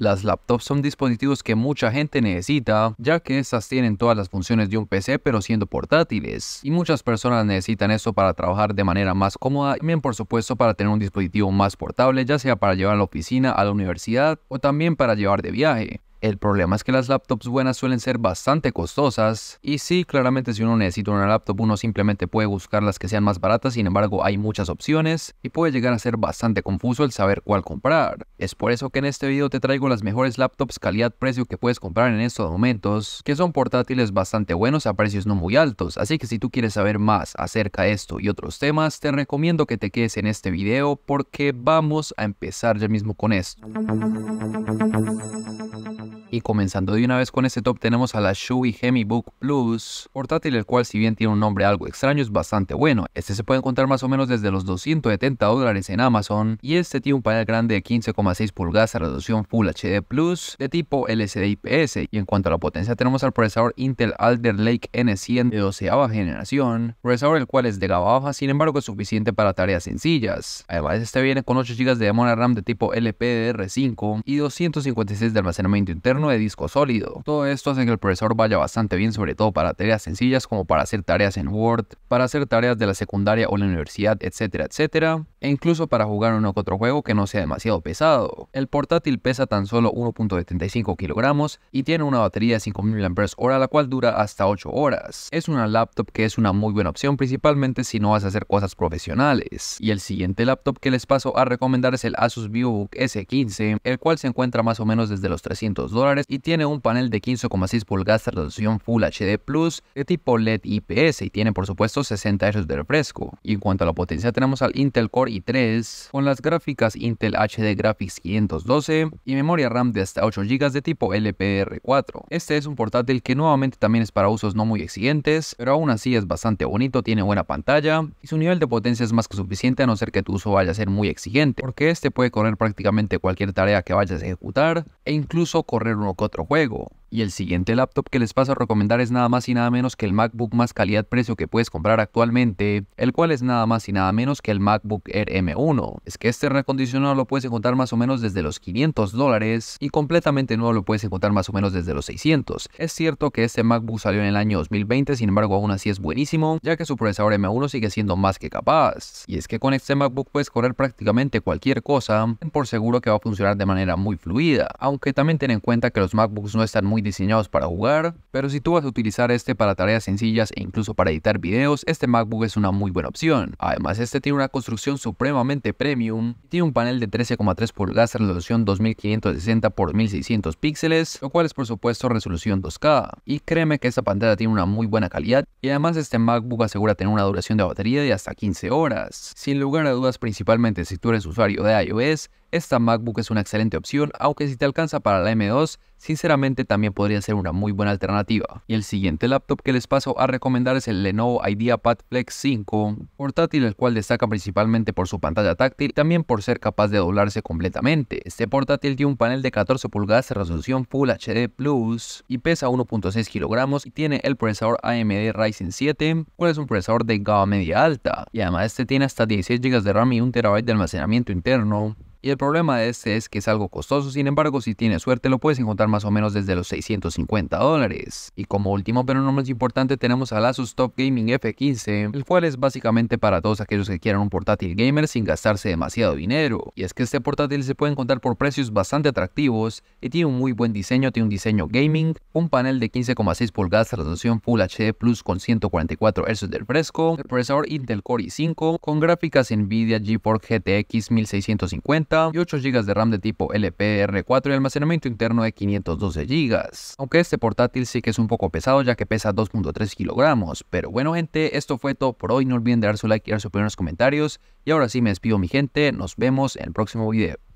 Las laptops son dispositivos que mucha gente necesita, ya que estas tienen todas las funciones de un PC pero siendo portátiles, y muchas personas necesitan eso para trabajar de manera más cómoda, y bien por supuesto para tener un dispositivo más portable, ya sea para llevar a la oficina, a la universidad o también para llevar de viaje. El problema es que las laptops buenas suelen ser bastante costosas y sí, claramente si uno necesita una laptop uno simplemente puede buscar las que sean más baratas, sin embargo hay muchas opciones y puede llegar a ser bastante confuso el saber cuál comprar. Es por eso que en este video te traigo las mejores laptops calidad-precio que puedes comprar en estos momentos, que son portátiles bastante buenos a precios no muy altos, así que si tú quieres saber más acerca de esto y otros temas, te recomiendo que te quedes en este video porque vamos a empezar ya mismo con esto. Y comenzando de una vez con este top tenemos a la Shui Hemi Book Plus, portátil el cual si bien tiene un nombre algo extraño es bastante bueno. Este se puede encontrar más o menos desde los 270 dólares en Amazon y este tiene un panel grande de 15,6 pulgadas a resolución Full HD Plus de tipo LCD IPS y en cuanto a la potencia tenemos al procesador Intel Alder Lake N100 de 12 generación, procesador el cual es de gama baja sin embargo es suficiente para tareas sencillas. Además este viene con 8 GB de memoria RAM de tipo LPDR5 y 256 de almacenamiento interno de disco sólido. Todo esto hace que el profesor vaya bastante bien, sobre todo para tareas sencillas como para hacer tareas en Word, para hacer tareas de la secundaria o la universidad, etcétera, etcétera, e incluso para jugar uno otro juego que no sea demasiado pesado. El portátil pesa tan solo 1.75 kilogramos y tiene una batería de 5000 mAh, la cual dura hasta 8 horas. Es una laptop que es una muy buena opción, principalmente si no vas a hacer cosas profesionales. Y el siguiente laptop que les paso a recomendar es el Asus VivoBook S15, el cual se encuentra más o menos desde los 300 dólares y tiene un panel de 15,6 pulgadas de resolución Full HD Plus de tipo LED IPS y tiene por supuesto 60 Hz de refresco. Y en cuanto a la potencia tenemos al Intel Core i3 con las gráficas Intel HD Graphics 512 y memoria RAM de hasta 8 GB de tipo LPR4. Este es un portátil que nuevamente también es para usos no muy exigentes, pero aún así es bastante bonito, tiene buena pantalla y su nivel de potencia es más que suficiente a no ser que tu uso vaya a ser muy exigente, porque este puede correr prácticamente cualquier tarea que vayas a ejecutar e incluso correr correr uno que otro juego. Y el siguiente laptop que les paso a recomendar es nada más y nada menos que el MacBook más calidad-precio que puedes comprar actualmente, el cual es nada más y nada menos que el MacBook Air M1. Es que este recondicionado lo puedes encontrar más o menos desde los 500 dólares y completamente nuevo lo puedes encontrar más o menos desde los 600. Es cierto que este MacBook salió en el año 2020, sin embargo aún así es buenísimo, ya que su procesador M1 sigue siendo más que capaz. Y es que con este MacBook puedes correr prácticamente cualquier cosa, por seguro que va a funcionar de manera muy fluida, aunque también ten en cuenta que los MacBooks no están muy diseñados para jugar, pero si tú vas a utilizar este para tareas sencillas e incluso para editar videos, este MacBook es una muy buena opción. Además, este tiene una construcción supremamente premium, tiene un panel de 13,3 pulgadas, resolución 2560 x 1600 píxeles, lo cual es por supuesto resolución 2K. Y créeme que esta pantalla tiene una muy buena calidad y además este MacBook asegura tener una duración de batería de hasta 15 horas. Sin lugar a dudas, principalmente si tú eres usuario de iOS, esta MacBook es una excelente opción, aunque si te alcanza para la M2, sinceramente también podría ser una muy buena alternativa. Y el siguiente laptop que les paso a recomendar es el Lenovo IdeaPad Flex 5, portátil el cual destaca principalmente por su pantalla táctil y también por ser capaz de doblarse completamente. Este portátil tiene un panel de 14 pulgadas de resolución Full HD Plus y pesa 1.6 kilogramos y tiene el procesador AMD Ryzen 7, cual es un procesador de gama media alta. Y además este tiene hasta 16 GB de RAM y 1 TB de almacenamiento interno. Y el problema de este es que es algo costoso, sin embargo si tienes suerte lo puedes encontrar más o menos desde los 650 dólares. Y como último pero no menos importante tenemos al Asus Top Gaming F15, el cual es básicamente para todos aquellos que quieran un portátil gamer sin gastarse demasiado dinero. Y es que este portátil se puede encontrar por precios bastante atractivos y tiene un muy buen diseño, tiene un diseño gaming, un panel de 15,6 pulgadas, resolución Full HD Plus con 144 Hz de fresco el procesador Intel Core i5 con gráficas Nvidia GeForce GTX 1650 y 8 GB de RAM de tipo lpr 4 y almacenamiento interno de 512 GB. Aunque este portátil sí que es un poco pesado ya que pesa 2.3 kilogramos. Pero bueno gente, esto fue todo por hoy. No olviden dar su like y dar su opinión en los comentarios. Y ahora sí me despido mi gente, nos vemos en el próximo video.